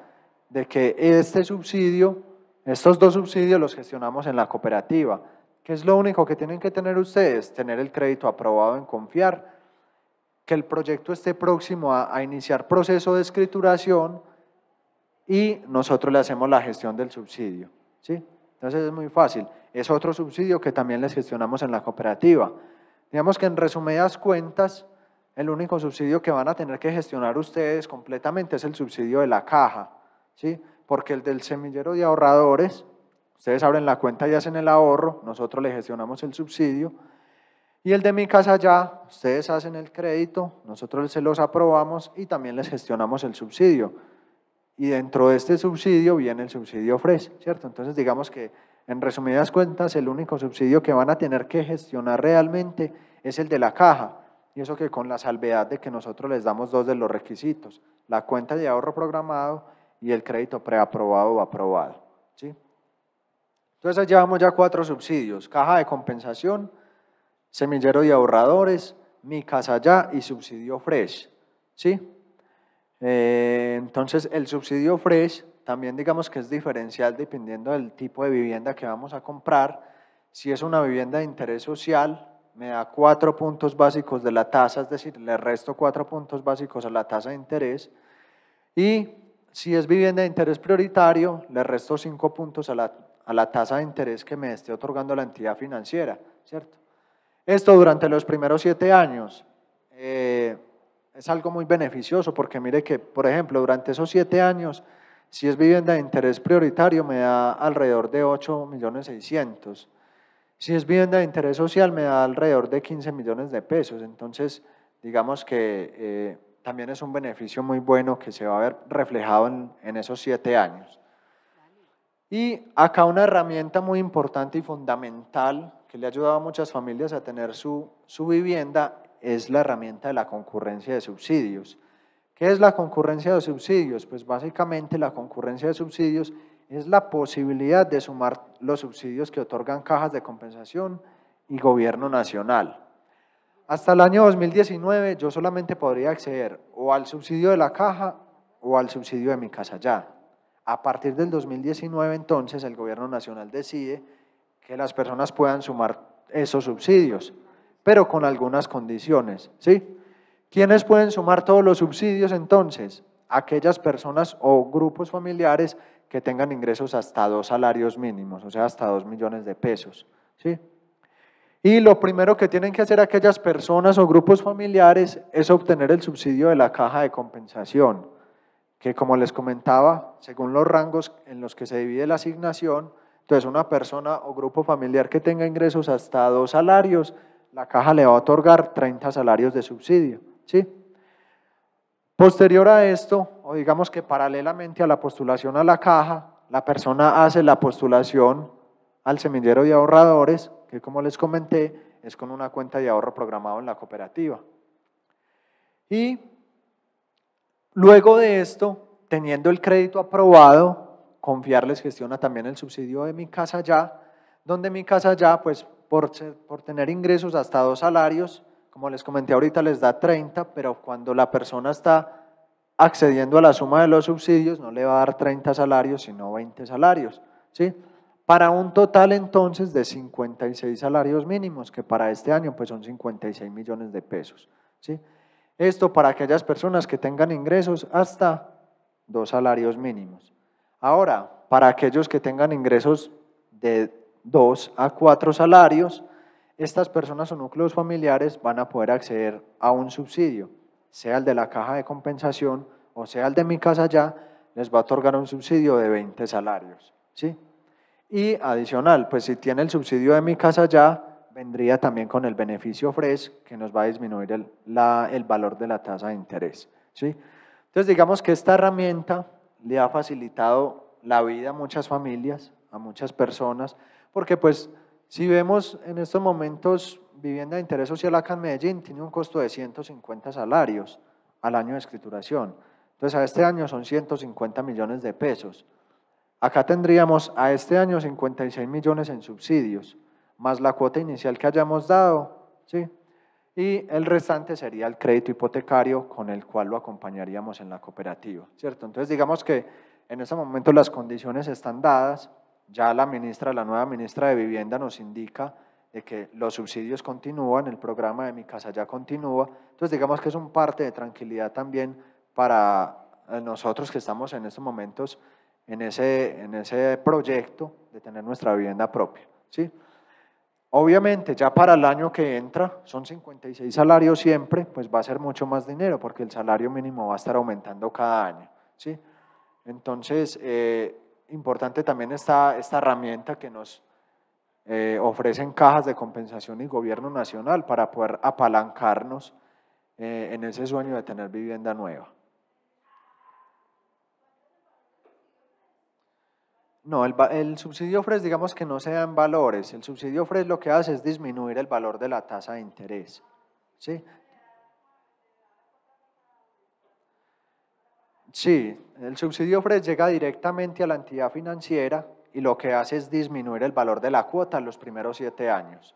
de que este subsidio, estos dos subsidios los gestionamos en la cooperativa, que es lo único que tienen que tener ustedes, tener el crédito aprobado en confiar, que el proyecto esté próximo a, iniciar proceso de escrituración y nosotros le hacemos la gestión del subsidio. ¿sí? Entonces es muy fácil. Es otro subsidio que también les gestionamos en la cooperativa. Digamos que en resumidas cuentas, el único subsidio que van a tener que gestionar ustedes completamente es el subsidio de la caja, ¿sí? Porque el del semillero de ahorradores, ustedes abren la cuenta y hacen el ahorro, nosotros le gestionamos el subsidio. Y el de mi casa ya, ustedes hacen el crédito, nosotros se los aprobamos y también les gestionamos el subsidio. Y dentro de este subsidio viene el subsidio FRES, ¿cierto? Entonces digamos que en resumidas cuentas, el único subsidio que van a tener que gestionar realmente es el de la caja. Y eso que con la salvedad de que nosotros les damos dos de los requisitos, la cuenta de ahorro programado y el crédito preaprobado o aprobado. ¿sí? Entonces llevamos ya cuatro subsidios, caja de compensación, semillero de ahorradores, mi casa ya y subsidio fresh. ¿sí? Eh, entonces el subsidio fresh también digamos que es diferencial dependiendo del tipo de vivienda que vamos a comprar. Si es una vivienda de interés social, me da cuatro puntos básicos de la tasa, es decir, le resto cuatro puntos básicos a la tasa de interés. Y si es vivienda de interés prioritario, le resto cinco puntos a la, tasa de interés que me esté otorgando la entidad financiera, ¿cierto? Esto durante los primeros siete años eh, es algo muy beneficioso porque mire que, por ejemplo, durante esos siete años, si es vivienda de interés prioritario, me da alrededor de 8.600.000 si es vivienda de interés social, me da alrededor de 15 millones de pesos. Entonces, digamos que eh, también es un beneficio muy bueno que se va a ver reflejado en, en esos siete años. Y acá una herramienta muy importante y fundamental que le ha ayudado a muchas familias a tener su, su vivienda es la herramienta de la concurrencia de subsidios. ¿Qué es la concurrencia de subsidios? Pues básicamente la concurrencia de subsidios es la posibilidad de sumar los subsidios que otorgan cajas de compensación y gobierno nacional. Hasta el año 2019 yo solamente podría acceder o al subsidio de la caja o al subsidio de mi casa ya. A partir del 2019 entonces el gobierno nacional decide que las personas puedan sumar esos subsidios, pero con algunas condiciones, ¿sí? ¿Quiénes pueden sumar todos los subsidios entonces? Aquellas personas o grupos familiares que tengan ingresos hasta dos salarios mínimos, o sea, hasta dos millones de pesos. ¿sí? Y lo primero que tienen que hacer aquellas personas o grupos familiares es obtener el subsidio de la caja de compensación, que como les comentaba, según los rangos en los que se divide la asignación, entonces una persona o grupo familiar que tenga ingresos hasta dos salarios, la caja le va a otorgar 30 salarios de subsidio. ¿sí? Posterior a esto, o digamos que paralelamente a la postulación a la caja, la persona hace la postulación al semillero de ahorradores, que como les comenté, es con una cuenta de ahorro programado en la cooperativa. Y luego de esto, teniendo el crédito aprobado, Confiarles gestiona también el subsidio de Mi Casa Ya, donde Mi Casa Ya, pues por, por tener ingresos hasta dos salarios, como les comenté ahorita, les da 30, pero cuando la persona está accediendo a la suma de los subsidios no le va a dar 30 salarios, sino 20 salarios, ¿sí? Para un total entonces de 56 salarios mínimos, que para este año pues son 56 millones de pesos, ¿sí? Esto para aquellas personas que tengan ingresos hasta dos salarios mínimos. Ahora, para aquellos que tengan ingresos de dos a cuatro salarios, estas personas o núcleos familiares van a poder acceder a un subsidio sea el de la caja de compensación o sea el de mi casa ya, les va a otorgar un subsidio de 20 salarios. ¿sí? Y adicional, pues si tiene el subsidio de mi casa ya, vendría también con el beneficio FRES, que nos va a disminuir el, el valor de la tasa de interés. ¿sí? Entonces, digamos que esta herramienta le ha facilitado la vida a muchas familias, a muchas personas, porque pues si vemos en estos momentos vivienda de interés social acá en Medellín tiene un costo de 150 salarios al año de escrituración. Entonces, a este año son 150 millones de pesos. Acá tendríamos a este año 56 millones en subsidios, más la cuota inicial que hayamos dado, ¿sí? y el restante sería el crédito hipotecario con el cual lo acompañaríamos en la cooperativa, ¿cierto? Entonces digamos que en este momento las condiciones están dadas, ya la ministra, la nueva ministra de Vivienda nos indica de que los subsidios continúan, el programa de Mi Casa ya continúa. Entonces, digamos que es un parte de tranquilidad también para eh, nosotros que estamos en estos momentos en ese, en ese proyecto de tener nuestra vivienda propia. ¿sí? Obviamente, ya para el año que entra, son 56 salarios siempre, pues va a ser mucho más dinero porque el salario mínimo va a estar aumentando cada año. ¿sí? Entonces, eh, importante también está esta herramienta que nos eh, ofrecen cajas de compensación y gobierno nacional para poder apalancarnos eh, en ese sueño de tener vivienda nueva. No, el, subsidio FRES digamos que no sean en valores, el subsidio FRES lo que hace es disminuir el valor de la tasa de interés. ¿sí? Sí, el subsidio FRES llega directamente a la entidad financiera y lo que hace es disminuir el valor de la cuota en los primeros siete años.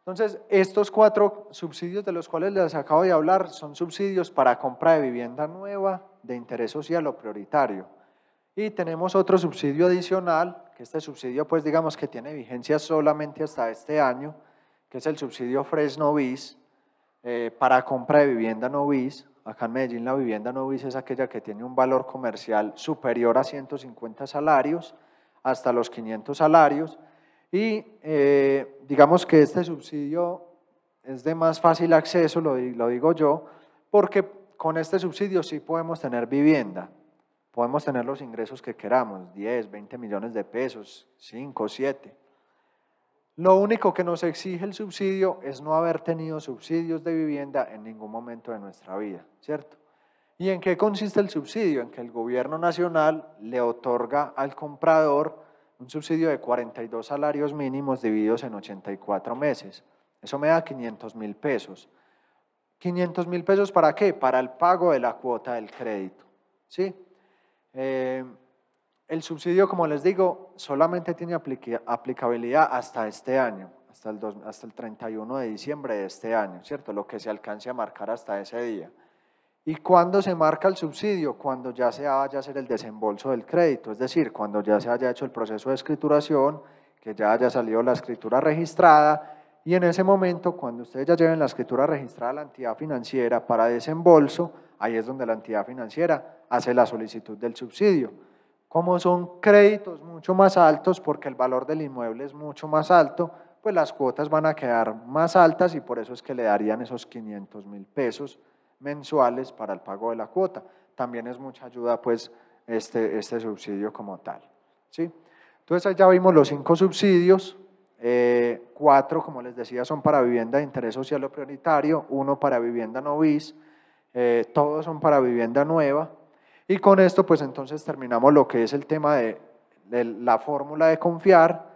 Entonces, estos cuatro subsidios de los cuales les acabo de hablar son subsidios para compra de vivienda nueva de interés social o prioritario. Y tenemos otro subsidio adicional, que este subsidio pues digamos que tiene vigencia solamente hasta este año, que es el subsidio Fresno bis eh, para compra de vivienda no Acá en Medellín la vivienda no es aquella que tiene un valor comercial superior a 150 salarios, hasta los 500 salarios. Y eh, digamos que este subsidio es de más fácil acceso, lo, lo digo yo, porque con este subsidio sí podemos tener vivienda, podemos tener los ingresos que queramos, 10, 20 millones de pesos, 5, 7 lo único que nos exige el subsidio es no haber tenido subsidios de vivienda en ningún momento de nuestra vida, ¿cierto? ¿Y en qué consiste el subsidio? En que el gobierno nacional le otorga al comprador un subsidio de 42 salarios mínimos divididos en 84 meses. Eso me da 500 mil pesos. 500 mil pesos para qué? Para el pago de la cuota del crédito. ¿Sí? Eh, el subsidio, como les digo, solamente tiene aplicabilidad hasta este año, hasta el, 31 de diciembre de este año, ¿cierto? Lo que se alcance a marcar hasta ese día. ¿Y cuándo se marca el subsidio? Cuando ya se vaya a hacer el desembolso del crédito, es decir, cuando ya se haya hecho el proceso de escrituración, que ya haya salido la escritura registrada, y en ese momento, cuando ustedes ya lleven la escritura registrada a la entidad financiera para desembolso, ahí es donde la entidad financiera hace la solicitud del subsidio. Como son créditos mucho más altos, porque el valor del inmueble es mucho más alto, pues las cuotas van a quedar más altas y por eso es que le darían esos 500 mil pesos mensuales para el pago de la cuota. También es mucha ayuda pues este, este subsidio como tal. Entonces ya vimos los cinco subsidios, eh, cuatro, como les decía, son para vivienda de interés social o prioritario, uno para vivienda novis; eh, todos son para vivienda nueva, y con esto, pues entonces terminamos lo que es el tema de, la fórmula de confiar,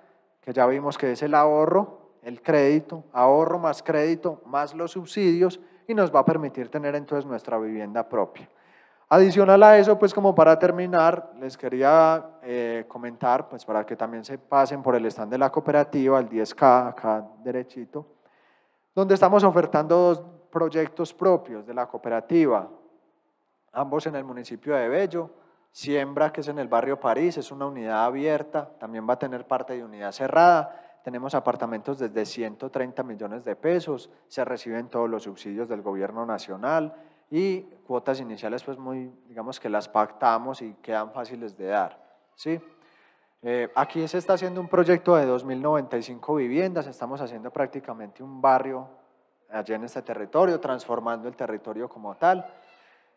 que ya vimos que es el ahorro, el crédito, ahorro más crédito, más los subsidios, y nos va a permitir tener entonces nuestra vivienda propia. Adicional a eso, pues como para terminar, les quería eh, comentar, pues para que también se pasen por el stand de la cooperativa, el 10K, acá derechito, donde estamos ofertando dos proyectos propios de la cooperativa ambos en el municipio de Bello. Siembra, que es en el barrio París, es una unidad abierta, también va a tener parte de unidad cerrada. Tenemos apartamentos desde 130 millones de pesos, se reciben todos los subsidios del gobierno nacional y cuotas iniciales pues muy, digamos que las pactamos y quedan fáciles de dar. ¿sí? Eh, aquí se está haciendo un proyecto de 2.095 viviendas, estamos haciendo prácticamente un barrio allá en este territorio, transformando el territorio como tal.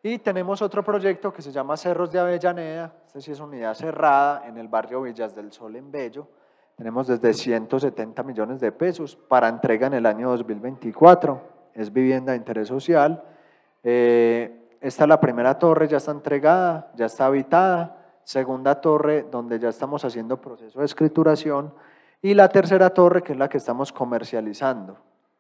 Y tenemos otro proyecto que se llama Cerros de Avellaneda, Este sí es unidad cerrada en el barrio Villas del Sol en Bello. Tenemos desde 170 millones de pesos para entrega en el año 2024. Es vivienda de interés social. Eh, esta es la primera torre, ya está entregada, ya está habitada. Segunda torre, donde ya estamos haciendo proceso de escrituración. Y la tercera torre, que es la que estamos comercializando.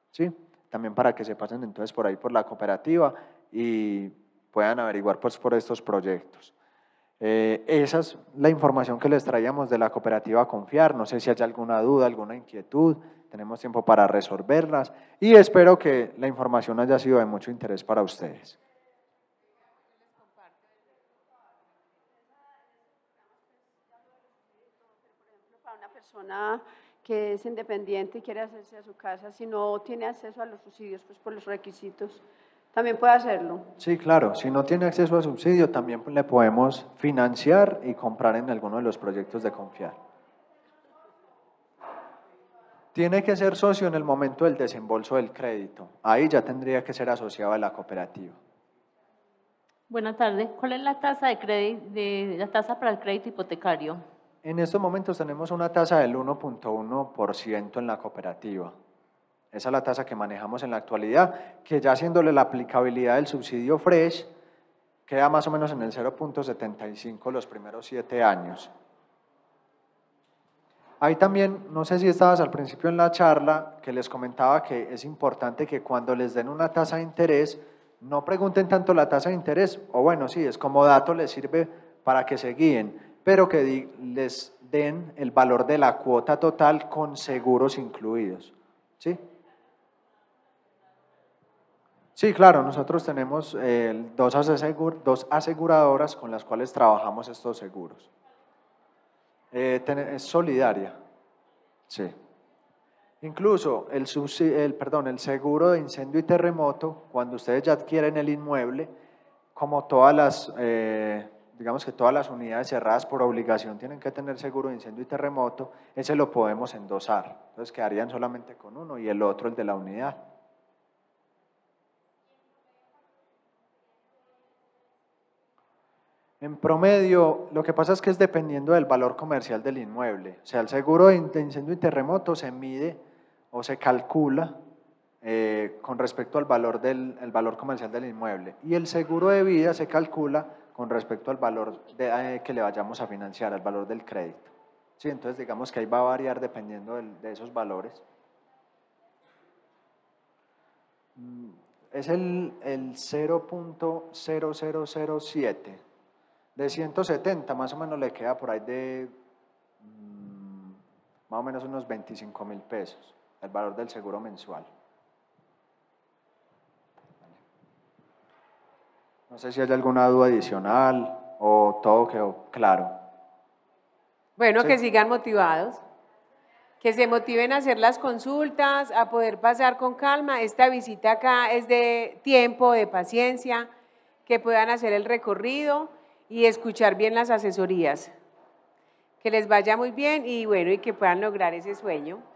¿sí? También para que se pasen entonces por ahí por la cooperativa y puedan averiguar pues, por estos proyectos. Eh, esa es la información que les traíamos de la cooperativa Confiar. No sé si hay alguna duda, alguna inquietud. Tenemos tiempo para resolverlas y espero que la información haya sido de mucho interés para ustedes. por ejemplo Para una persona que es independiente y quiere hacerse a su casa, si no tiene acceso a los subsidios, pues por los requisitos también puede hacerlo. Sí, claro. Si no tiene acceso a subsidio, también le podemos financiar y comprar en alguno de los proyectos de confiar. Tiene que ser socio en el momento del desembolso del crédito. Ahí ya tendría que ser asociado a la cooperativa. Buenas tardes. ¿Cuál es la tasa de crédito, la tasa para el crédito hipotecario? En estos momentos tenemos una tasa del 1.1% en la cooperativa. Esa es la tasa que manejamos en la actualidad, que ya haciéndole la aplicabilidad del subsidio FRESH, queda más o menos en el 0.75 los primeros siete años. Ahí también, no sé si estabas al principio en la charla, que les comentaba que es importante que cuando les den una tasa de interés, no pregunten tanto la tasa de interés, o bueno, sí, es como dato, les sirve para que se guíen, pero que les den el valor de la cuota total con seguros incluidos. ¿Sí? Sí, claro, nosotros tenemos eh, dos, aseguradoras con las cuales trabajamos estos seguros. Eh, es solidaria, sí. Incluso el, perdón, el seguro de incendio y terremoto, cuando ustedes ya adquieren el inmueble, como todas las, eh, digamos que todas las unidades cerradas por obligación tienen que tener seguro de incendio y terremoto, ese lo podemos endosar. Entonces quedarían solamente con uno y el otro el de la unidad. En promedio, lo que pasa es que es dependiendo del valor comercial del inmueble. O sea, el seguro de incendio y terremoto se mide o se calcula eh, con respecto al valor, del, valor comercial del inmueble. Y el seguro de vida se calcula con respecto al valor eh, que le vayamos a financiar, al valor del crédito. Sí, entonces digamos que ahí va a variar dependiendo de esos valores. Mm, es el, el 0.0007 de 170 más o menos le queda por ahí de mm, más o menos unos 25 mil pesos, el valor del seguro mensual. No sé si hay alguna duda adicional o todo quedó claro. Bueno, que sigan motivados, que se motiven a hacer las consultas, a poder pasar con calma. Esta visita acá es de tiempo, de paciencia, que puedan hacer el recorrido y escuchar bien las asesorías. Que les vaya muy bien y bueno, y que puedan lograr ese sueño.